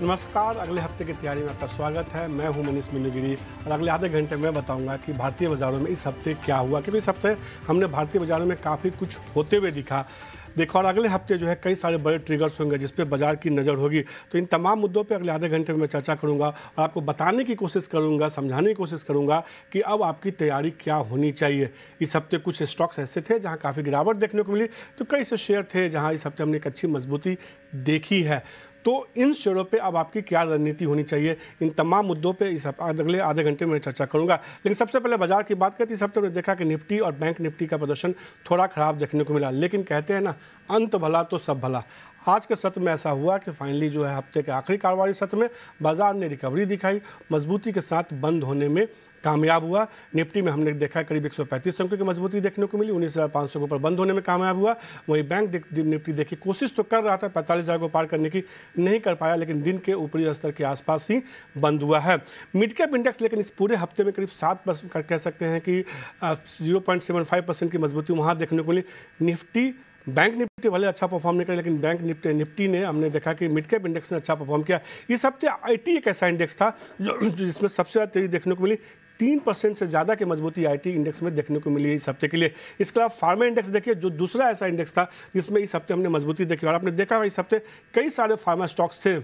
नमस्कार अगले हफ्ते की तैयारी में आपका स्वागत है मैं हूं मनीष मिनीगिरी और अगले आधे घंटे में बताऊंगा कि भारतीय बाज़ारों में इस हफ्ते क्या हुआ क्योंकि इस हफ्ते हमने भारतीय बाज़ारों में काफ़ी कुछ होते हुए दिखा देखा और अगले हफ्ते जो है कई सारे बड़े ट्रिगर्स होंगे जिस पर बाजार की नज़र होगी तो इन तमाम मुद्दों पर अगले आधे घंटे में मैं चर्चा करूँगा और आपको बताने की कोशिश करूँगा समझाने की कोशिश करूँगा कि अब आपकी तैयारी क्या होनी चाहिए इस हफ्ते कुछ स्टॉक्स ऐसे थे जहाँ काफ़ी गिरावट देखने को मिली तो कई से शेयर थे जहाँ इस हफ्ते हमने एक अच्छी मजबूती देखी है तो इन शेयरों पे अब आपकी क्या रणनीति होनी चाहिए इन तमाम मुद्दों पे इस अगले आधे घंटे में चर्चा करूंगा लेकिन सबसे पहले बाजार की बात करती तो इस हफ्ते हमने देखा कि निफ्टी और बैंक निफ्टी का प्रदर्शन थोड़ा खराब देखने को मिला लेकिन कहते हैं ना अंत भला तो सब भला आज के सत्र में ऐसा हुआ कि फाइनली जो है हफ्ते के आखिरी कारोबारी सत्र में बाजार ने रिकवरी दिखाई मजबूती के साथ बंद होने में कामयाब हुआ निफ्टी में हमने देखा करीब पैंतीस अंकों की मजबूती देखने को मिली उन्नीस हज़ार पाँच सौ के ऊपर बंद होने में कामयाब हुआ वहीं बैंक निफ्टी देखी कोशिश तो कर रहा था पैंतालीस हज़ार को पार करने की नहीं कर पाया लेकिन दिन के ऊपरी स्तर के आसपास ही बंद हुआ है मिड कैप इंडेक्स लेकिन इस पूरे हफ्ते में करीब सात कह सकते हैं कि जीरो की मजबूती वहाँ देखने को मिली निफ्टी बैंक निफ्टी भले अच्छा परफॉर्म नहीं करे लेकिन बैंक निफ्टी निफ्टी ने हमने देखा कि मिड कैप इंडेक्स ने अच्छा परफॉर्म किया इस हफ्ते आईटी एक ऐसा इंडेक्स था जो जिसमें सबसे ज़्यादा तेजी देखने को मिली तीन परसेंट से ज़्यादा की मजबूती आईटी इंडेक्स में देखने को मिली है इस हफ्ते के लिए इसके अलावा फार्मा इंडेक्स देखिए जो दूसरा ऐसा इंडेक्स था जिसमें इस हफ्ते हमने मजबूती देखी और आपने देखा इस हफ्ते कई सारे फार्मा स्टॉक्स थे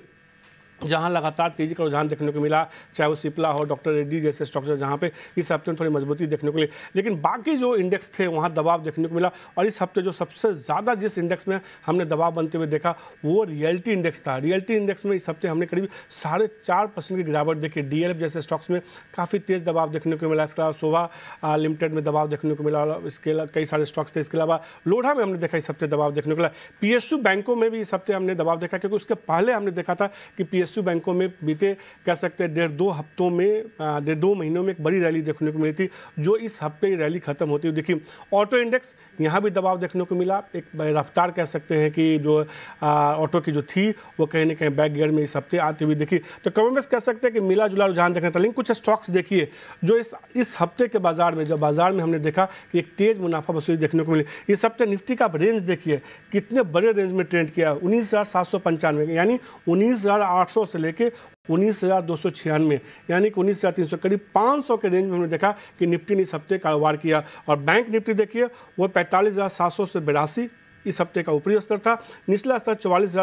जहाँ लगातार तेजी का रुझान देखने को मिला चाहे वो सिपला हो डॉक्टर रेड्डी जैसे स्ट्रक्चर जहाँ पे इस हफ्ते में थोड़ी मजबूती देखने को मिली लेकिन बाकी जो इंडेक्स थे वहाँ दबाव देखने को मिला और इस हफ्ते जो सबसे ज़्यादा जिस इंडेक्स में हमने दबाव बनते हुए देखा वो रियल्टी इंडेक्स था रियल्टी इंडेक्स में इस हफ्ते हमने करीब साढ़े चार परसेंट की गिरावट देखी डी जैसे स्टॉक्स में काफ़ी तेज़ दबाव देखने को मिला इसके अलावा सोवा लिमिटेड में दबाव देखने को मिला इसके अलावा कई सारे स्टॉक्स थे इसके अलावा लोढ़ा में हमने देखा इस हफ्ते दबाव देखने को मिला पी बैंकों में भी इस हफ्ते हमने दबाव देखा क्योंकि उसके पहले हमने देखा था कि पी पीएसयू बैंकों में बीते कह सकते हैं डेढ़ दो हफ्तों में डेढ़ दो महीनों में एक बड़ी रैली देखने को मिली थी जो इस हफ्ते की रैली खत्म होती हुई देखिए ऑटो इंडेक्स यहाँ भी दबाव देखने को मिला एक रफ्तार कह सकते हैं कि जो ऑटो की जो थी वो कहीं ना कहीं बैक गियर में इस हफ्ते आती हुई देखी तो कमोबेश कह सकते हैं कि मिला जुला रुझान देखने लेकिन कुछ स्टॉक्स देखिए जो इस इस हफ्ते के बाजार में जब बाजार में हमने देखा कि एक तेज मुनाफा वसूली देखने को मिली इस हफ्ते निफ्टी का रेंज देखिए कितने बड़े रेंज में ट्रेंड किया उन्नीस हज़ार सात सौ पंचानवे यानी उन्नीस हज़ार आठ सौ सौ से लेके उन्नीस हज़ार दो सौ छियानवे यानी कि उन्नीस हज़ार तीन सौ करीब पाँच सौ के रेंज में हमने देखा कि निफ्टी ने इस हफ्ते कारोबार किया और बैंक निफ्टी देखिए वो पैंतालीस हज़ार सात सौ से बिरासी इस हफ्ते का ऊपरी स्तर था निचला स्तर चौवालीस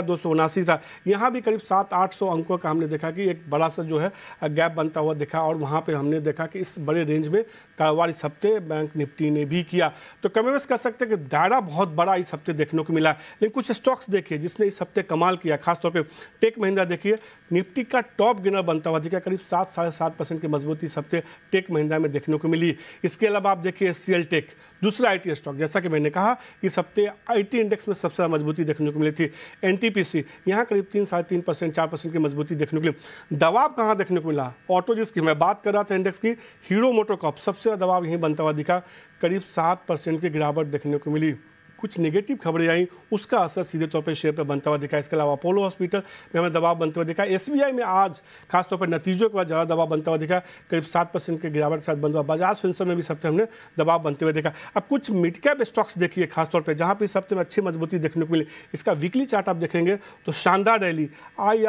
था यहाँ भी करीब सात आठ सौ अंकों का हमने देखा कि एक बड़ा सा जो है गैप बनता हुआ दिखा और वहाँ पर हमने देखा कि इस बड़े रेंज में कारोबार इस हफ्ते बैंक निफ्टी ने भी किया तो कमेवेस कह सकते हैं कि दायरा बहुत बड़ा इस हफ्ते देखने को मिला लेकिन कुछ स्टॉक्स देखिए जिसने इस हफ्ते कमाल किया खासतौर पर टेक महिंद्रा देखिए निफ्टी का टॉप गिनर बनता हुआ दिखा करीब सात साढ़े सात परसेंट की मजबूती इस हफ्ते टेक महिंद्रा में देखने को मिली इसके अलावा आप देखिए सी टेक दूसरा आई स्टॉक जैसा कि मैंने कहा इस हफ्ते आई निफ्टी इंडेक्स में सबसे ज़्यादा मजबूती देखने को मिली थी एन टी पी सी यहाँ करीब तीन साढ़े तीन परसेंट चार परसेंट की मजबूती देखने को मिली दबाव कहाँ देखने को मिला ऑटो जिसकी मैं बात कर रहा था इंडेक्स की हीरो मोटोकॉप सबसे ज़्यादा दबाव यहीं बनता हुआ दिखा करीब सात परसेंट की गिरावट देखने को मिली कुछ नेगेटिव खबरें आई उसका असर सीधे तौर पर शेयर पर बनता हुआ दिखा इसके अलावा अपोलो हॉस्पिटल में हमें दबाव बनता हुआ दिखा एस में आज खासतौर पर नतीजों के बाद ज़्यादा दबाव बनता हुआ दिखा करीब सात परसेंट के गिरावट के साथ बंद हुआ बजाज सेंसर में भी सबसे हमने दबाव बनते हुए देखा अब कुछ मिड कैप स्टॉक्स देखिए खासतौर पर जहाँ पर हफ्ते में अच्छी मजबूती देखने को मिली इसका वीकली चार्ट आप देखेंगे तो शानदार रैली आई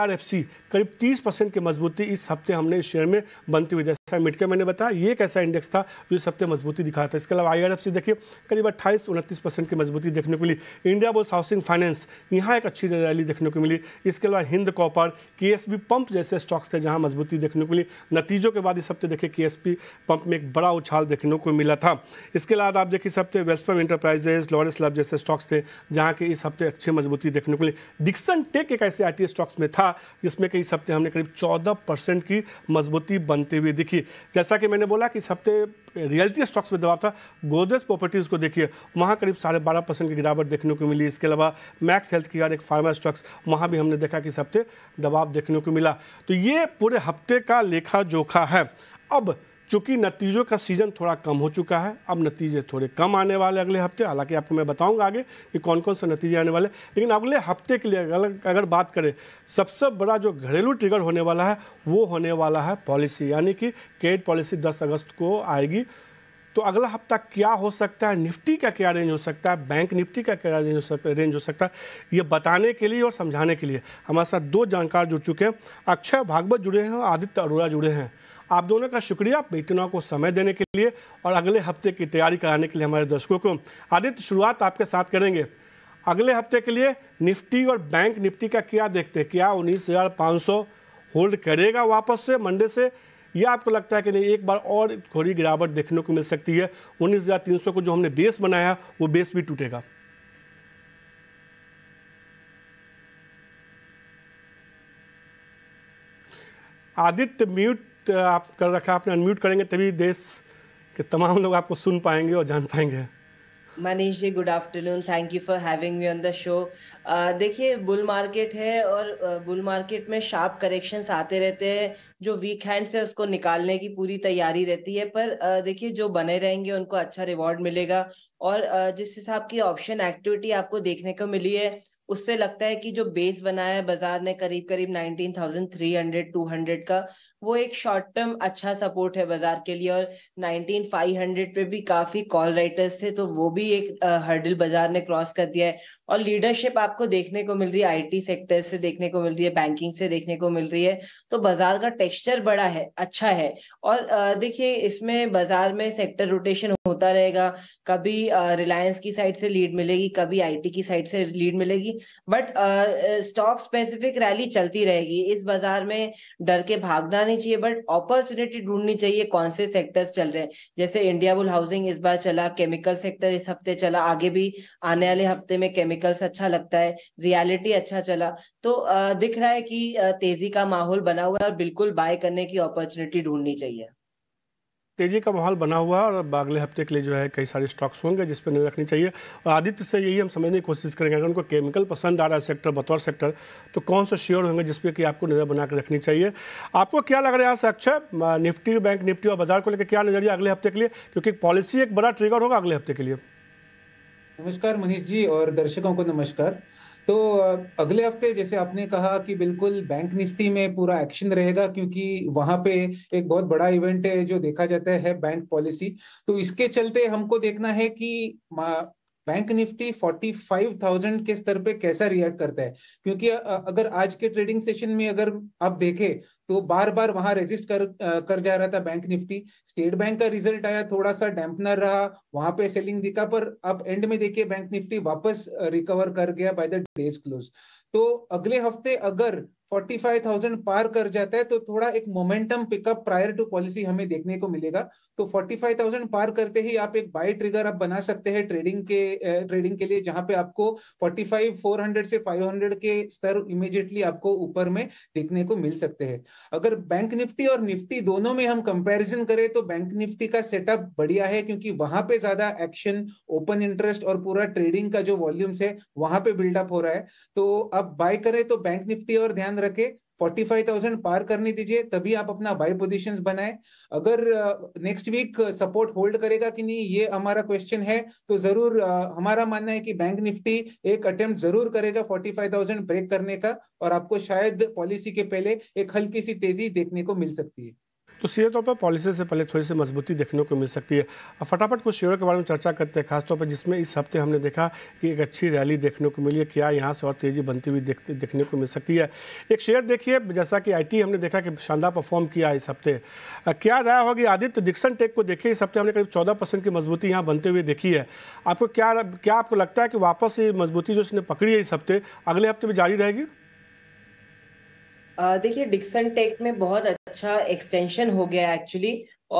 करीब तीस परसेंट की मजबूती इस हफ्ते हमने शेयर में बनती हुई अच्छा मैंने बताया ये एक ऐसा इंडेक्स था जो सबसे मजबूती दिखा था इसके अलावा आई देखिए करीब अट्ठाईस उनतीस परसेंट की मजबूती देखने को मिली इंडिया बोल्स हाउसिंग फाइनेंस यहाँ एक अच्छी रैली देखने को मिली इसके अलावा Hind copper K S pump जैसे स्टॉक्स थे जहाँ मजबूती देखने को मिली नतीजों के बाद इस हफ्ते देखिए के एस पंप में एक बड़ा उछाल देखने को मिला था इसके अलावा आप देखिए सबसे वेस्पम इंटरप्राइजेज लॉरेंस लब जैसे स्टॉक्स थे जहाँ के इस हफ्ते अच्छी मजबूती देखने को मिली डिक्सन टेक एक ऐसे आई स्टॉक्स e में था जिसमें कि इस हफ्ते हमने करीब चौदह की मजबूती बनते हुए दिखी देखिए जैसा कि मैंने बोला कि इस हफ्ते रियल्टी स्टॉक्स में दबाव था गोदरेज प्रॉपर्टीज़ को देखिए वहाँ करीब साढ़े बारह परसेंट की गिरावट देखने को मिली इसके अलावा मैक्स हेल्थ की केयर एक फार्मा स्टॉक्स वहाँ भी हमने देखा कि इस हफ्ते दबाव देखने को मिला तो ये पूरे हफ्ते का लेखा जोखा है अब चूँकि नतीजों का सीज़न थोड़ा कम हो चुका है अब नतीजे थोड़े कम आने वाले अगले हफ्ते हालांकि आपको मैं बताऊंगा आगे कि कौन कौन से नतीजे आने वाले लेकिन अगले हफ्ते के लिए अगर, बात करें सबसे बड़ा जो घरेलू ट्रिगर होने वाला है वो होने वाला है पॉलिसी यानी कि क्रेडिट पॉलिसी दस अगस्त को आएगी तो अगला हफ्ता क्या हो सकता है निफ्टी का क्या रेंज हो सकता है बैंक निफ्टी का क्या रेंज हो सकता रेंज हो सकता है ये बताने के लिए और समझाने के लिए हमारे साथ दो जानकार जुड़ चुके हैं अक्षय भागवत जुड़े हैं और आदित्य अरोड़ा जुड़े हैं आप दोनों का शुक्रिया बेटना को समय देने के लिए और अगले हफ्ते की तैयारी कराने के लिए हमारे दर्शकों को आदित्य शुरुआत आपके साथ करेंगे अगले हफ्ते के लिए निफ्टी और बैंक निफ्टी का क्या देखते हैं क्या उन्नीस हज़ार पाँच सौ होल्ड करेगा वापस से मंडे से या आपको लगता है कि नहीं एक बार और थोड़ी गिरावट देखने को मिल सकती है उन्नीस हज़ार तीन सौ को जो हमने बेस बनाया वो बेस भी टूटेगा आदित्य म्यूट Uh, आप कर रखा आपने अनम्यूट करेंगे तभी देश के तमाम लोग आपको सुन पाएंगे और जान पाएंगे Manish ji good afternoon thank you for having me on the show देखिए बुल मार्केट है और बुल uh, मार्केट में शार्प करेक्शन आते रहते हैं जो वीक हैंड्स है उसको निकालने की पूरी तैयारी रहती है पर uh, देखिए जो बने रहेंगे उनको अच्छा रिवॉर्ड मिलेगा और uh, जिस हिसाब की ऑप्शन एक्टिविटी आपको देखने को मिली है उससे लगता है कि जो बेस बनाया है बाजार ने करीब करीब 19,300 200 का वो एक शॉर्ट टर्म अच्छा सपोर्ट है बाजार के लिए और 19,500 पे भी काफी कॉल राइटर्स थे तो वो भी एक हर्डल बाजार ने क्रॉस कर दिया है और लीडरशिप आपको देखने को मिल रही है आईटी सेक्टर से देखने को मिल रही है बैंकिंग से देखने को मिल रही है तो बाजार का टेक्स्चर बड़ा है अच्छा है और देखिए इसमें बाजार में सेक्टर रोटेशन होता रहेगा कभी रिलायंस की साइड से लीड मिलेगी कभी आईटी की साइड से लीड मिलेगी बट स्टॉक स्पेसिफिक रैली चलती रहेगी इस बाजार में डर के भागना नहीं चाहिए बट अपॉर्चुनिटी ढूंढनी चाहिए कौन से सेक्टर्स चल रहे हैं जैसे इंडिया बुल हाउसिंग इस बार चला केमिकल सेक्टर इस हफ्ते चला आगे भी आने वाले हफ्ते में केमिकल्स अच्छा लगता है रियालिटी अच्छा चला तो uh, दिख रहा है कि uh, तेजी का माहौल बना हुआ है और बिल्कुल बाय करने की अपॉर्चुनिटी ढूंढनी चाहिए तेज़ी का माहौल बना हुआ है और अगले हफ्ते के लिए जो है कई सारे स्टॉक्स होंगे जिस पर नजर रखनी चाहिए और आदित्य से यही हम समझने की कोशिश करेंगे अगर उनको केमिकल पसंद आ रहा है सेक्टर बतौर सेक्टर तो कौन से शेयर होंगे जिसपे कि आपको नज़र बनाकर रखनी चाहिए आपको क्या लग रहा है यहाँ से अक्षय निफ्टी बैंक निफ्टी और बाजार को लेकर क्या नजरिया अगले हफ्ते के लिए क्योंकि पॉलिसी एक बड़ा ट्रिगर होगा अगले हफ्ते के लिए नमस्कार मनीष जी और दर्शकों को नमस्कार तो अगले हफ्ते जैसे आपने कहा कि बिल्कुल बैंक निफ्टी में पूरा एक्शन रहेगा क्योंकि वहां पे एक बहुत बड़ा इवेंट है जो देखा जाता है बैंक पॉलिसी तो इसके चलते हमको देखना है कि बैंक निफ्टी 45,000 के स्तर पे कैसा रिएक्ट करता है क्योंकि अगर आज के ट्रेडिंग सेशन में अगर आप देखें तो बार बार वहां रजिस्ट कर कर जा रहा था बैंक निफ्टी स्टेट बैंक का रिजल्ट आया थोड़ा सा डैम्पनर रहा वहां पे सेलिंग दिखा पर अब एंड में देखिए बैंक निफ्टी वापस रिकवर कर गया बाय द डेज क्लोज तो अगले हफ्ते अगर 45,000 पार कर जाता है तो थोड़ा एक momentum pickup prior to policy हमें देखने को मिलेगा तो 45,000 पार करते ही आप एक बाय ट्रिगर आप बना सकते हैं ट्रेडिंग के ट्रेडिंग के लिए जहां पे आपको 45 400 से 500 के स्तर इमीजिएटली आपको ऊपर में देखने को मिल सकते हैं अगर बैंक निफ्टी और निफ्टी दोनों में हम कंपेरिजन करें तो बैंक निफ्टी का सेटअप बढ़िया है क्योंकि वहां पे ज्यादा एक्शन ओपन इंटरेस्ट और पूरा ट्रेडिंग का जो वॉल्यूम्स है वहां पे बिल्डअप हो रहा है तो अब बाय करें तो बैंक निफ्टी और ध्यान रखे 45,000 पार करने दीजिए तभी आप अपना बाय पोजीशंस बनाए अगर नेक्स्ट वीक सपोर्ट होल्ड करेगा कि नहीं ये हमारा क्वेश्चन है तो जरूर हमारा मानना है कि बैंक निफ्टी एक अटेम्प्ट जरूर करेगा 45,000 ब्रेक करने का और आपको शायद पॉलिसी के पहले एक हल्की सी तेजी देखने को मिल सकती है तो सीधे तौर पर पॉलिसी से पहले थोड़ी सी मजबूती देखने को मिल सकती है अब फटाफट कुछ शेयरों के बारे में चर्चा करते हैं खासतौर पर जिसमें इस हफ्ते हमने देखा कि एक अच्छी रैली देखने को मिली है क्या यहाँ से और तेज़ी बनती हुई देखने को मिल सकती है एक शेयर देखिए जैसा कि आई हमने देखा कि शानदार परफॉर्म किया इस हफ्ते क्या राय होगी आदित्य डिक्सन टेक को देखिए इस हफ्ते हमने करीब चौदह की मजबूती यहाँ बनते हुए देखी है आपको क्या क्या आपको लगता है कि वापस ये मजबूती जो इसने पकड़ी है इस हफ्ते अगले हफ्ते भी जारी रहेगी देखिए डिक्सन टेक में बहुत अच्छा एक्सटेंशन हो गया एक्चुअली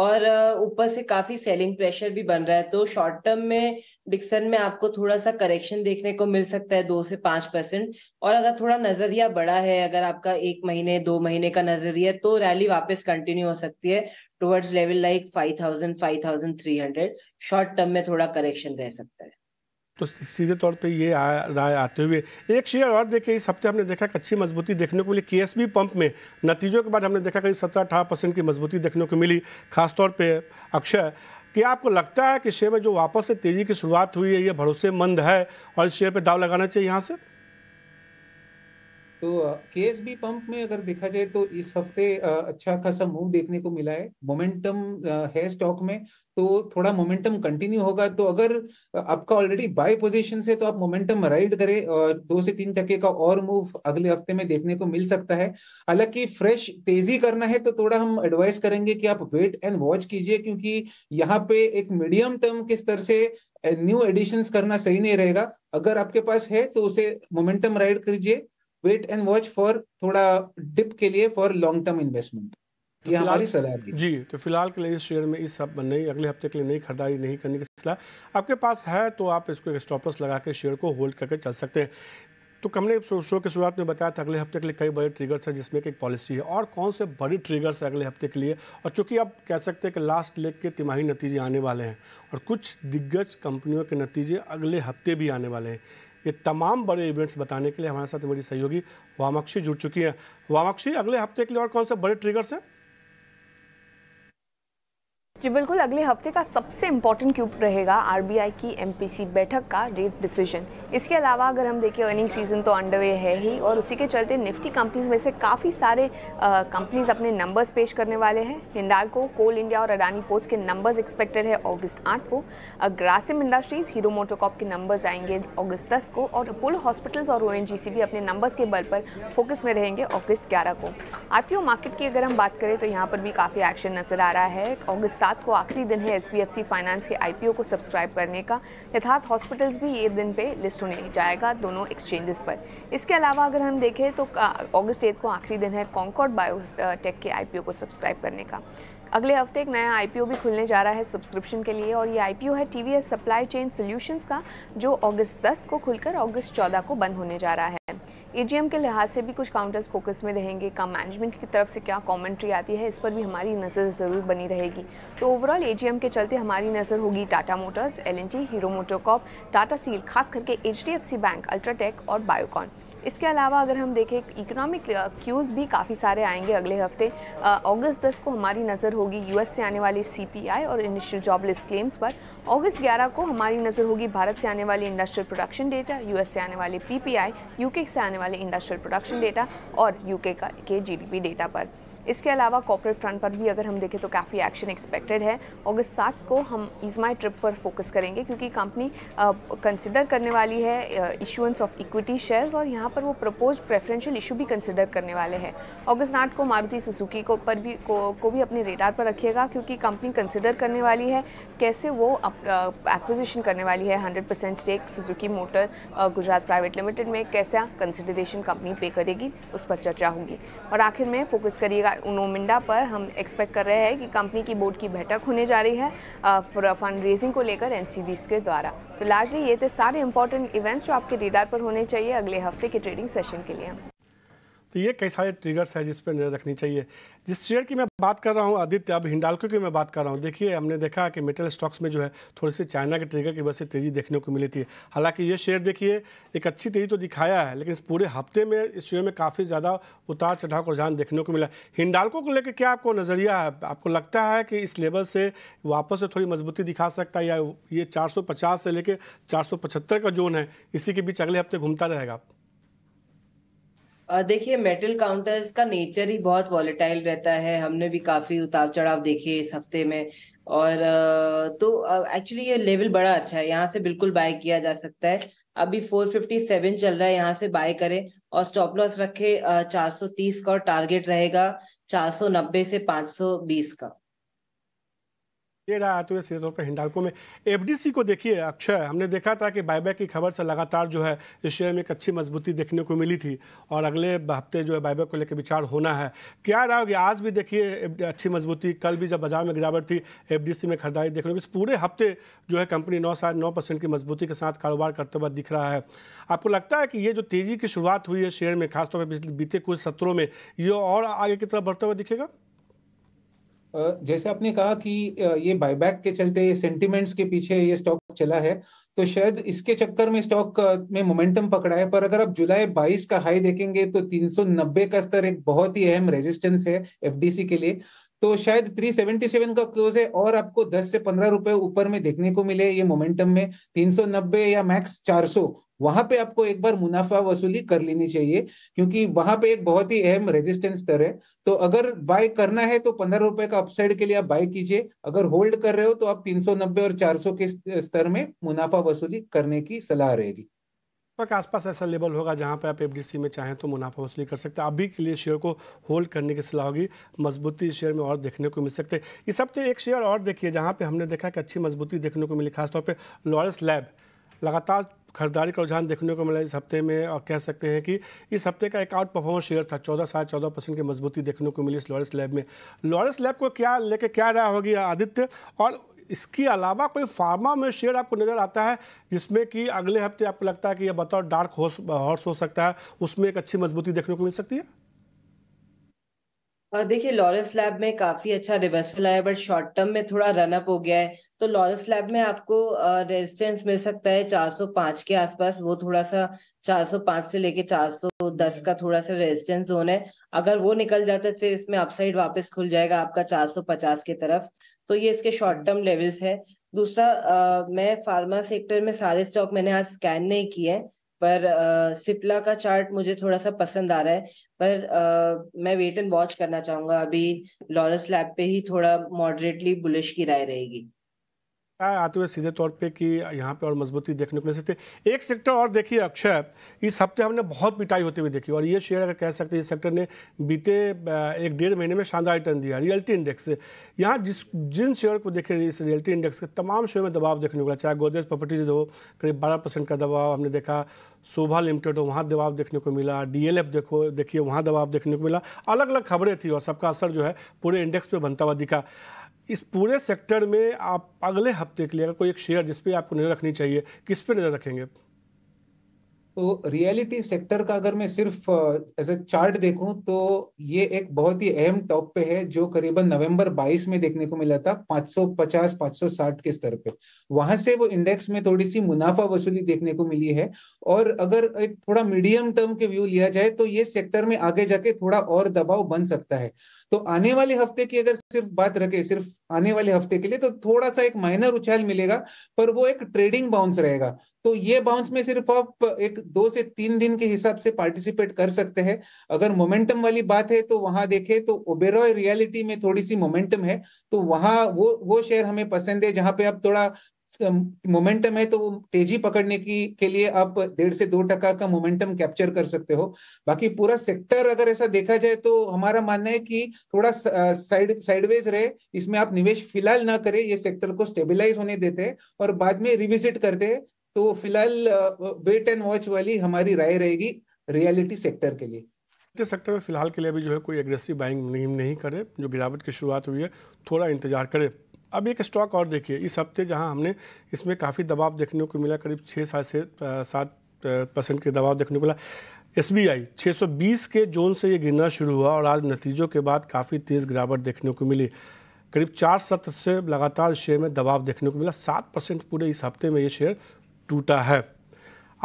और ऊपर से काफी सेलिंग प्रेशर भी बन रहा है तो शॉर्ट टर्म में डिक्सन में आपको थोड़ा सा करेक्शन देखने को मिल सकता है दो से पांच परसेंट और अगर थोड़ा नजरिया बड़ा है अगर आपका एक महीने दो महीने का नजरिया तो रैली वापस कंटिन्यू हो सकती है towards level like five thousand five thousand three hundred short term में थोड़ा करेक्शन रह सकता है तो सीधे तौर पे ये आ, राय आते हुए एक शेयर और देखिए इस हफ्ते हमने देखा एक अच्छी मजबूती देखने को मिली के पंप में नतीजों के बाद हमने देखा करीब सत्रह अठारह परसेंट की मजबूती देखने को मिली खासतौर पर अक्षय कि आपको लगता है कि शेयर में जो वापस से तेज़ी की शुरुआत हुई है ये भरोसेमंद है और इस शेयर पर दाव लगाना चाहिए यहाँ से तो के एस बी पंप में अगर देखा जाए तो इस हफ्ते अच्छा खासा मूव देखने को मिला है मोमेंटम है स्टॉक में तो थोड़ा मोमेंटम कंटिन्यू होगा तो अगर आपका ऑलरेडी बाय पोजीशन से तो आप मोमेंटम राइड करें और दो से तीन टके का और मूव अगले हफ्ते में देखने को मिल सकता है हालांकि फ्रेश तेजी करना है तो थोड़ा हम एडवाइस करेंगे कि आप वेट एंड वॉच कीजिए क्योंकि यहाँ पे एक मीडियम टर्म के स्तर से न्यू एडिशंस करना सही नहीं रहेगा अगर आपके पास है तो उसे मोमेंटम राइड कीजिए वेट एंड वॉच फॉर थोड़ा डिप के लिए फॉर लॉन्ग टर्म इन्वेस्टमेंट तो ये हमारी सलाह है जी तो फिलहाल के लिए इस शेयर में इस नहीं अगले हफ्ते के लिए नई खरीदारी नहीं करने की सलाह आपके पास है तो आप इसको एक स्टॉपर्स लगा के शेयर को होल्ड करके चल सकते हैं तो हमने शो के शुरुआत में बताया था अगले हफ्ते के लिए कई बड़े ट्रिगर्स हैं जिसमें एक पॉलिसी है और कौन से बड़े ट्रिगर्स हैं अगले हफ्ते के लिए और चूंकि आप कह सकते हैं कि लास्ट लेग के तिमाही नतीजे आने वाले हैं और कुछ दिग्गज कंपनियों के नतीजे अगले हफ्ते भी आने वाले हैं ये तमाम बड़े इवेंट्स बताने के लिए हमारे साथ मेरी सहयोगी वामाक्षी जुड़ चुकी हैं वामाक्षी अगले हफ्ते के लिए और कौन से बड़े ट्रिगर्स हैं जी बिल्कुल अगले हफ्ते का सबसे इम्पोर्टेंट क्यूब रहेगा आर की एम बैठक का रेट डिसीजन इसके अलावा अगर हम देखें अर्निंग सीजन तो अंडरवे है ही और उसी के चलते निफ्टी कंपनीज में से काफ़ी सारे कंपनीज अपने नंबर्स पेश करने वाले हैं हिंडालको कोल इंडिया और अडानी पोर्ट्स के नंबर्स एक्सपेक्टेड है अगस्त आठ को ग्रासिम इंडस्ट्रीज हीरो मोटोकॉप के नंबर्स आएंगे अगस्त दस को और अपोलो हॉस्पिटल्स और ओ भी अपने नंबर्स के बल पर फोकस में रहेंगे ऑगस्ट ग्यारह को आर मार्केट की अगर हम बात करें तो यहाँ पर भी काफ़ी एक्शन नज़र आ रहा है अगस्त रात को आखिरी दिन है एस फाइनेंस के आई को सब्सक्राइब करने का यथार्थ हॉस्पिटल्स भी ये दिन पे लिस्ट होने जाएगा दोनों एक्सचेंजेस पर इसके अलावा अगर हम देखें तो अगस्त एट को आखिरी दिन है कॉन्कॉर्ड बायोटेक के आई को सब्सक्राइब करने का अगले हफ्ते एक नया आई भी खुलने जा रहा है सब्सक्रिप्शन के लिए और ये आई है टीवीएस सप्लाई चेन सॉल्यूशंस का जो अगस्त दस को खुलकर अगस्त चौदह को बंद होने जा रहा है एजीएम के लिहाज से भी कुछ काउंटर्स फोकस में रहेंगे का मैनेजमेंट की तरफ से क्या कमेंट्री आती है इस पर भी हमारी नज़र ज़रूर बनी रहेगी तो ओवरऑल एजीएम के चलते हमारी नज़र होगी Tata motors L N T hero motocorp Tata steel खास करके एच बैंक अल्ट्राटेक और बायोकॉन इसके अलावा अगर हम देखें इकोनॉमिक क्यूज़ uh, भी काफ़ी सारे आएंगे अगले हफ्ते अगस्त uh, दस को हमारी नज़र होगी यूएस से आने वाली सीपीआई और इंडस्ट्रियल जॉबलेस क्लेम्स पर अगस्त ग्यारह को हमारी नज़र होगी भारत से आने वाली इंडस्ट्रियल प्रोडक्शन डेटा यूएस से आने वाले पी यूके से आने वाले इंडस्ट्रियल प्रोडक्शन डेटा और यू का के जी डेटा पर इसके अलावा कॉपरेट फ्रंट पर भी अगर हम देखें तो काफ़ी एक्शन एक्सपेक्टेड है अगस्त सात को हम माई ट्रिप पर फोकस करेंगे क्योंकि कंपनी कंसिडर करने वाली है इशूंस ऑफ इक्विटी शेयर्स और यहाँ पर वो प्रपोज प्रेफरेंशियल इशू भी कंसिडर करने वाले हैं अगस्त आठ को मारुति सुजुकी को पर भी को, को भी अपने रेडार पर रखिएगा क्योंकि कंपनी कंसिडर करने वाली है कैसे वो एक्विजिशन करने वाली है hundred percent stake Suzuki motor Gujarat private limited में कैसा कंसिडरेशन कंपनी पे करेगी उस पर चर्चा होगी और आखिर में फोकस करिएगा नोमिंडा पर हम एक्सपेक्ट कर रहे हैं कि कंपनी की बोर्ड की बैठक होने जा रही है फंड रेजिंग को लेकर एन के द्वारा तो लार्जली ये थे सारे इंपॉर्टेंट इवेंट्स जो आपके रीडार पर होने चाहिए अगले हफ्ते के ट्रेडिंग सेशन के लिए तो ये कई सारे ट्रिगर्स हैं जिस पर नजर रखनी चाहिए जिस शेयर की मैं बात कर रहा हूँ आदित्य अब हिंडालको की मैं बात कर रहा हूँ देखिए हमने देखा कि मेटल स्टॉक्स में जो है थोड़ी सी चाइना के ट्रिगर की वजह से तेज़ी देखने को मिली थी हालांकि ये शेयर देखिए एक अच्छी तेज़ी तो दिखाया है लेकिन इस पूरे हफ्ते में इस शेयर में काफ़ी ज़्यादा उतार चढ़ाव का रुझान देखने को मिला हिंडालको को लेकर क्या आपको नज़रिया है आपको लगता है कि इस लेवल से वापस से थोड़ी मजबूती दिखा सकता है या ये चार से लेकर चार का जोन है इसी के बीच अगले हफ्ते घूमता रहेगा देखिए मेटल काउंटर्स का नेचर ही बहुत वॉलेटाइल रहता है हमने भी काफी उतार चढ़ाव देखे इस हफ्ते में और तो एक्चुअली ये लेवल बड़ा अच्छा है यहाँ से बिल्कुल बाय किया जा सकता है अभी 457 चल रहा है यहाँ से बाय करें और स्टॉप लॉस रखे 430 का और टारगेट रहेगा 490 से 520 का दे रहा है तो सीधे तौर पर हिंडालको में एफडीसी को देखिए अक्षय हमने देखा था कि बायबैक की खबर से लगातार जो है इस शेयर में एक अच्छी मजबूती देखने को मिली थी और अगले हफ्ते जो है बायबैक को लेकर विचार होना है क्या रहा होगी आज भी देखिए अच्छी मजबूती कल भी जब बाजार में गिरावट थी एफ में खरीदारी देखने को इस पूरे हफ्ते जो है कंपनी नौ साढ़े नौ परसेंट की मजबूती के साथ कारोबार करते हुए दिख रहा है आपको लगता है कि ये जो तेजी की शुरुआत हुई है शेयर में खासतौर पर बीते कुछ सत्रों में ये और आगे की तरफ बढ़ते हुए दिखेगा जैसे आपने कहा कि ये बायबैक के चलते सेंटिमेंट्स के पीछे ये स्टॉक चला है तो शायद इसके चक्कर में स्टॉक में मोमेंटम पकड़ा है पर अगर आप जुलाई 22 का हाई देखेंगे तो 390 का स्तर एक बहुत ही अहम रेजिस्टेंस है एफडीसी के लिए तो शायद 377 का क्लोज है और आपको 10 से 15 रुपए ऊपर में देखने को मिले ये मोमेंटम में 390 या मैक्स 400 वहां पे आपको एक बार मुनाफा वसूली कर लेनी चाहिए क्योंकि वहां पे एक बहुत ही अहम रेजिस्टेंस स्तर है तो अगर बाय करना है तो पंद्रह रुपए का अपसाइड के लिए आप बाय कीजिए अगर होल्ड कर रहे हो तो आप तीन और चार के स्तर में मुनाफा वसूली करने की सलाह रहेगी के तो आसपास ऐसा लेवल होगा जहां पर आप एफ में चाहें तो मुनाफा वसूली कर सकते हैं अभी के लिए शेयर को होल्ड करने की सलाह होगी मजबूती शेयर में और देखने को मिल सकते हैं इस हफ्ते एक शेयर और देखिए जहां पे हमने देखा कि अच्छी मजबूती देखने को मिली खासतौर पर लॉरेंस लैब लगातार खरीदारी का रुझान देखने को मिला इस हफ्ते में और कह सकते हैं कि इस हफ्ते का एक आउट परफॉर्मेंस शेयर था चौदह साढ़े चौदह परसेंट की मजबूती देखने को मिली इस लॉरेंस लैब में लॉरेंस लैब को क्या लेके क्या राय होगी आदित्य और इसके अलावा कोई फार्मा में शेयर आपको नज़र आता है जिसमें कि अगले हफ्ते आपको लगता है कि यह बताओ डार्क हॉर्स हॉर्स हो सकता है उसमें एक अच्छी मजबूती देखने को मिल सकती है देखिए लॉरेंस लैब में काफी अच्छा रिवर्सल आया बट शॉर्ट टर्म में थोड़ा रनअप हो गया है तो लॉरेंस लैब में आपको रेजिस्टेंस मिल सकता है 405 के आसपास वो थोड़ा सा 405 से लेके 410 का थोड़ा सा रेजिस्टेंस जोन है अगर वो निकल जाता है फिर इसमें अपसाइड वापस खुल जाएगा आपका 450 के तरफ तो ये इसके शॉर्ट टर्म लेवल्स है दूसरा मैं फार्मा सेक्टर में सारे स्टॉक मैंने आज स्कैन नहीं किए हैं पर सिप्ला का चार्ट मुझे थोड़ा सा पसंद आ रहा है पर आ, मैं वेट एंड वॉच करना चाहूंगा अभी लॉरेंस लैब पे ही थोड़ा मॉडरेटली बुलिश की राय रहेगी आते हुए सीधे तौर पे कि यहाँ पे और मजबूती देखने को मिल सकती है एक सेक्टर और देखिए अक्षय इस हफ्ते हमने बहुत पिटाई होती हुई देखी और ये शेयर अगर कह सकते हैं इस सेक्टर ने बीते एक डेढ़ महीने में शानदार रिटर्न दिया रियल्टी इंडेक्स से यहाँ जिस जिन शेयर को देखे इस रियल्टी इंडेक्स के तमाम शेयर में दबाव देखने को मिला चाहे गोदरेज प्रॉपर्टीज हो करीब बारह का दबाव हमने देखा शोभा लिमिटेड हो वहाँ दबाव देखने को मिला डीएलएफ देखो देखिए वहाँ दबाव देखने को मिला अलग अलग खबरें थी और सबका असर जो है पूरे इंडेक्स पर बनता हुआ दिखा इस पूरे सेक्टर में आप अगले हफ्ते के लिए अगर कोई एक शेयर जिस पे आपको नज़र रखनी चाहिए किस पे नज़र रखेंगे तो रियलिटी सेक्टर का अगर मैं सिर्फ एज ए चार्ट देखूं तो ये एक बहुत ही अहम टॉप पे है जो करीबन नवंबर 22 में देखने को मिला था 550 560 के स्तर पे वहां से वो इंडेक्स में थोड़ी सी मुनाफा वसूली देखने को मिली है और अगर एक थोड़ा मीडियम टर्म के व्यू लिया जाए तो ये सेक्टर में आगे जाके थोड़ा और दबाव बन सकता है तो आने वाले हफ्ते की अगर सिर्फ बात रखे सिर्फ आने वाले हफ्ते के लिए तो थोड़ा सा एक माइनर उछाल मिलेगा पर वो एक ट्रेडिंग बाउंस रहेगा तो ये बाउंस में सिर्फ आप एक दो से तीन दिन के हिसाब से पार्टिसिपेट कर सकते हैं अगर मोमेंटम वाली बात है तो वहां देखे तो ओबेरॉय रियलिटी में थोड़ी सी मोमेंटम है तो वहां वो वो शेयर हमें पसंद है जहां पे आप थोड़ा मोमेंटम है तो वो तेजी पकड़ने की के लिए आप डेढ़ से दो टका का मोमेंटम कैप्चर कर सकते हो बाकी पूरा सेक्टर अगर ऐसा देखा जाए तो हमारा मानना है कि थोड़ा साइड साइडवेज रहे इसमें आप निवेश फिलहाल ना करें ये सेक्टर को स्टेबिलाईज होने देते हैं और बाद में रिविजिट करते हैं तो फिलहाल वेट एंड वॉच वाली हमारी राय रहेगी रियलिटी सेक्टर के लिए रियलिटी सेक्टर में फिलहाल के लिए अभी जो है कोई एग्रेसिव बाइंग नहीं नहीं करे जो गिरावट की शुरुआत हुई है थोड़ा इंतजार करे अब एक स्टॉक और देखिए इस हफ्ते जहां हमने इसमें काफ़ी दबाव देखने को मिला करीब छह सात से सात परसेंट के दबाव देखने को मिला एस बी आई छः के जोन से ये गिरना शुरू हुआ और आज नतीजों के बाद काफ़ी तेज़ गिरावट देखने को मिली करीब चार सत्र से लगातार शेयर में दबाव देखने को मिला सात परसेंट पूरे इस हफ्ते में ये शेयर टूटा है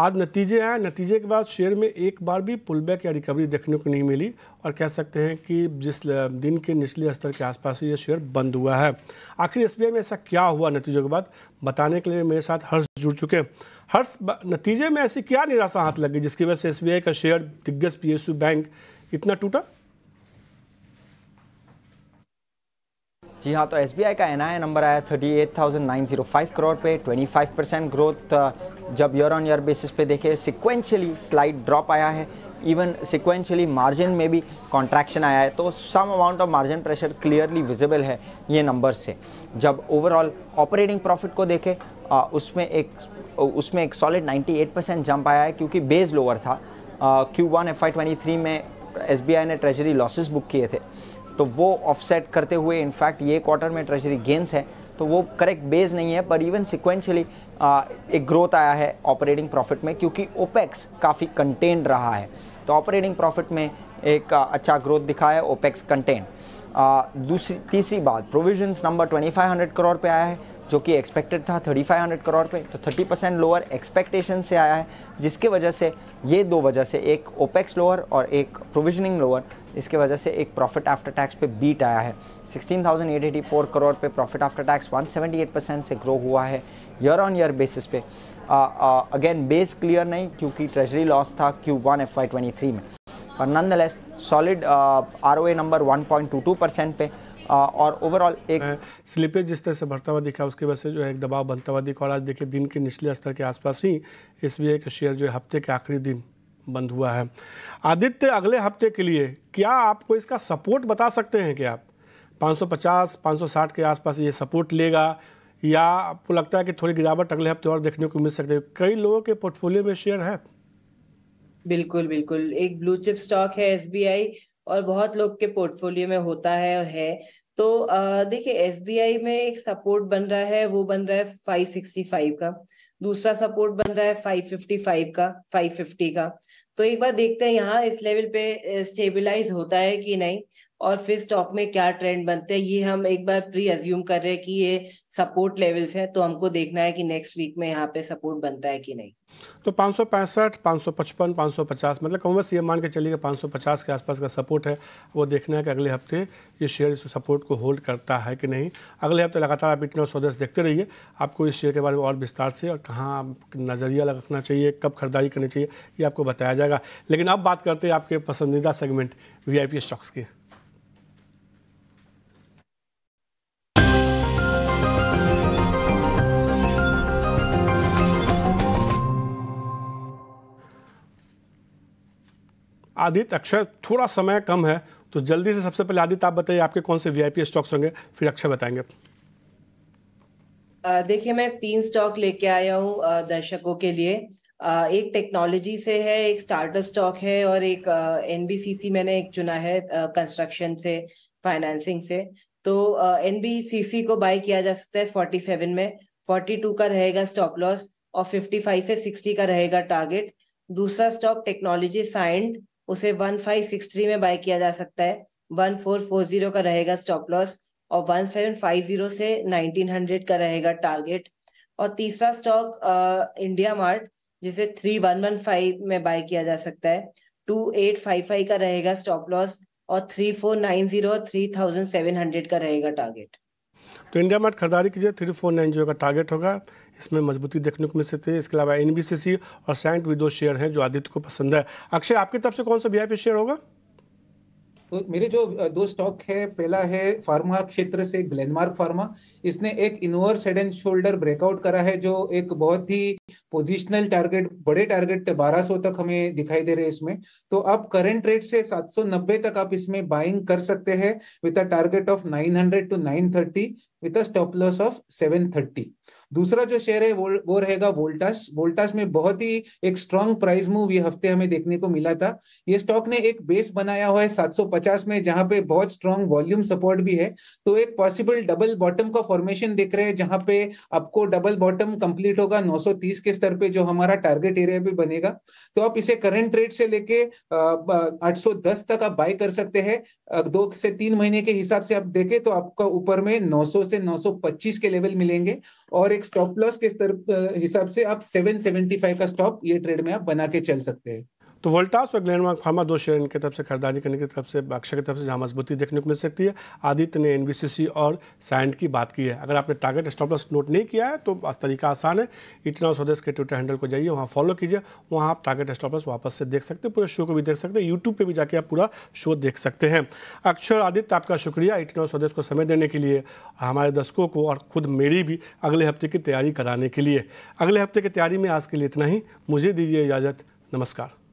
आज नतीजे आए नतीजे के बाद शेयर में एक बार भी पुल बैक या रिकवरी देखने को नहीं मिली और कह सकते हैं कि जिस दिन के निचले स्तर के आसपास ये शेयर बंद हुआ है आखिर एस में ऐसा क्या हुआ नतीजों के बाद बताने के लिए मेरे साथ हर्ष जुड़ चुके हैं हर्ष नतीजे में ऐसी क्या निराशा हाथ लगी जिसकी वजह से एस का शेयर दिग्गज पी बैंक इतना टूटा जी हाँ तो आई का एनआईए नंबर आया 38,905 करोड़ पे 25 परसेंट ग्रोथ जब ईयर ऑन ईयर बेसिस पे देखे सिक्वेंशली स्लाइड ड्रॉप आया है इवन सिक्वेंशली मार्जिन में भी कॉन्ट्रैक्शन आया है तो some amount of margin pressure clearly visible है ये नंबर से जब ओवरऑल ऑपरेटिंग प्रॉफिट को देखे uh, उसमें एक उसमें एक सॉलिड 98 परसेंट जंप आया है क्योंकि बेस लोअर था क्यू वन एफ में एस ने ट्रेजरी लॉसेज बुक किए थे तो वो ऑफसेट करते हुए इनफैक्ट ये क्वार्टर में ट्रेजरी गेंस है तो वो करेक्ट बेस नहीं है पर इवन सिक्वेंशली एक ग्रोथ आया है ऑपरेटिंग प्रॉफिट में क्योंकि ओपेक्स काफ़ी कंटेन रहा है तो ऑपरेटिंग प्रॉफिट में एक अच्छा ग्रोथ दिखा है ओपेक्स कंटेन दूसरी तीसरी बात प्रोविजंस नंबर 2500 करोड़ पे आया है जो कि एक्सपेक्टेड था 3500 करोड़ पे तो 30 परसेंट लोअर एक्सपेक्टेशन से आया है जिसके वजह से ये दो वजह से एक ओपेक्स लोअर और एक प्रोविजनिंग लोअर इसके वजह से एक प्रॉफिट आफ्टर टैक्स पे बीट आया है 16,884 करोड़ पे प्रॉफिट आफ्टर टैक्स 178 परसेंट से ग्रो हुआ है ईयर ऑन ईयर बेसिस पे अगेन बेस क्लियर नहीं क्योंकि ट्रेजरी लॉस था क्यू वन एफ में पर नंद लेस सॉलिड आर नंबर वन परसेंट पे और ओवरऑल एक स्लिपेज जिस तरह से बढ़ता हुआ दिखा उसकी वजह से जो है एक दबाव बनता हुआ दिखा और आज देखिए दिन के निचले स्तर के आसपास ही एस का शेयर जो है हफ्ते के आखिरी दिन बंद हुआ है आदित्य अगले हफ्ते के लिए क्या आपको इसका सपोर्ट बता सकते हैं क्या आप 550 560 के आसपास ये सपोर्ट लेगा या आपको लगता है कि थोड़ी गिरावट अगले हफ्ते और देखने को मिल सकती है कई लोगों के पोर्टफोलियो में शेयर है बिल्कुल बिल्कुल एक ब्लू चिप स्टॉक है एस और बहुत लोग के पोर्टफोलियो में होता है और है तो देखिए एस में एक सपोर्ट बन रहा है वो बन रहा है 565 का दूसरा सपोर्ट बन रहा है 555 का 550 का तो एक बार देखते हैं यहाँ इस लेवल पे स्टेबिलाईज eh, होता है कि नहीं और फिर स्टॉक में क्या ट्रेंड बनते हैं ये हम एक बार प्री एज्यूम कर रहे हैं कि ये सपोर्ट लेवल्स हैं तो हमको देखना है कि नेक्स्ट वीक में यहाँ पे सपोर्ट बनता है कि नहीं तो पाँच सौ पैंसठ पाँच सौ पचपन पाँच सौ पचास मतलब बस ये मान के चलिए पाँच सौ पचास के आसपास का सपोर्ट है वो देखना है कि अगले हफ्ते ये शेयर इस सपोर्ट को होल्ड करता है कि नहीं अगले हफ्ते लगातार आप इतना स्वदेश देखते रहिए आपको इस शेयर के बारे में और विस्तार से और कहाँ नज़रिया रखना चाहिए कब खरीदारी करनी चाहिए ये आपको बताया जाएगा लेकिन अब बात करते हैं आपके पसंदीदा सेगमेंट वी स्टॉक्स की आदित्य अक्षय थोड़ा समय कम है तो जल्दी से सबसे पहले आदित्य आप बताइए आपके कौन से वीआईपी स्टॉक्स होंगे फिर अक्षय बताएंगे देखिए मैं तीन स्टॉक लेके आया हूँ दर्शकों के लिए एक टेक्नोलॉजी से है एक स्टार्टअप स्टॉक है और एक एनबीसीसी मैंने एक चुना है कंस्ट्रक्शन से फाइनेंसिंग से तो एनबीसीसी को बाय किया जा सकता है फोर्टी सेवन में फोर्टी टू का रहेगा स्टॉप लॉस और फिफ्टी फाइव से सिक्सटी का रहेगा टारगेट दूसरा स्टॉक टेक्नोलॉजी साइंड उसे 1563 में बाय किया जा सकता है 1440 का रहेगा स्टॉप लॉस और 1750 से 1900 का रहेगा टारगेट और तीसरा स्टॉक इंडिया मार्ट जिसे 3115 में बाय किया जा सकता है 2855 का रहेगा स्टॉप लॉस और 3490 और 3700 का रहेगा टारगेट तो इंडिया मार्ट खरीदारी कीजिए थ्री फोर नाइन जीरो का टारगेट होगा इसमें मजबूती देखने को मिल सकती है इसके अलावा एनबीसीसी और सैंट भी दो शेयर हैं जो आदित्य को पसंद है अक्षय आपकी तरफ से कौन सा वी शेयर होगा तो मेरे जो दो स्टॉक है पहला है फार्मा क्षेत्र से ग्लेनमार्क फार्मा इसने एक inverse head and shoulder breakout करा है जो एक बहुत ही पोजिशनल टारगेट बड़े टारगेट 1200 तक हमें दिखाई दे रहे हैं इसमें तो आप करंट रेट से 790 तक आप इसमें बाइंग कर सकते हैं with a target of 900 to 930 a stop loss of thirty दूसरा जो शेयर है वो वो रहेगा वोल्टास वोल्टास में बहुत ही एक स्ट्रॉन्ग प्राइस मूव ये हफ्ते हमें देखने को मिला था ये स्टॉक ने एक बेस बनाया हुआ है 750 में जहां पे बहुत स्ट्रॉन्ग वॉल्यूम सपोर्ट भी है तो एक पॉसिबल डबल बॉटम का फॉर्मेशन देख रहे हैं जहां पे आपको डबल बॉटम कंप्लीट होगा 930 के स्तर पे जो हमारा टारगेट एरिया भी बनेगा तो आप इसे करंट रेट से लेके दस तक आप बाय कर सकते हैं दो से तीन महीने के हिसाब से आप देखें तो आपका ऊपर में सौ से 925 के लेवल मिलेंगे और एक स्टॉप लॉस के हिसाब से आप 775 का स्टॉप ये ट्रेड में आप बना के चल सकते हैं तो वोल्टास और ग्लैंडमार्क फार्मा दो शेयर इनकी तरफ से खरीदारी करने की तरफ से अक्षर की तरफ से जहाँ मजबूती देखने को मिल सकती है आदित्य ने एनबीसीसी और साइंट की बात की है अगर आपने टारगेट स्टॉप लॉस नोट नहीं किया है तो तरीका आसान है इतना स्वदेश के ट्विटर हैंडल को जाइए वहाँ फॉलो कीजिए वहाँ आप टारगेट स्टॉप लॉस वापस से देख सकते हैं पूरे शो को भी देख सकते हैं यूट्यूब पर भी जाके आप पूरा शो देख सकते हैं अक्षर आदित्य आपका शुक्रिया इतना स्वदेश को समय देने के लिए हमारे दर्शकों को और खुद मेरी भी अगले हफ्ते की तैयारी कराने के लिए अगले हफ्ते की तैयारी में आज के लिए इतना ही मुझे दीजिए इजाज़त नमस्कार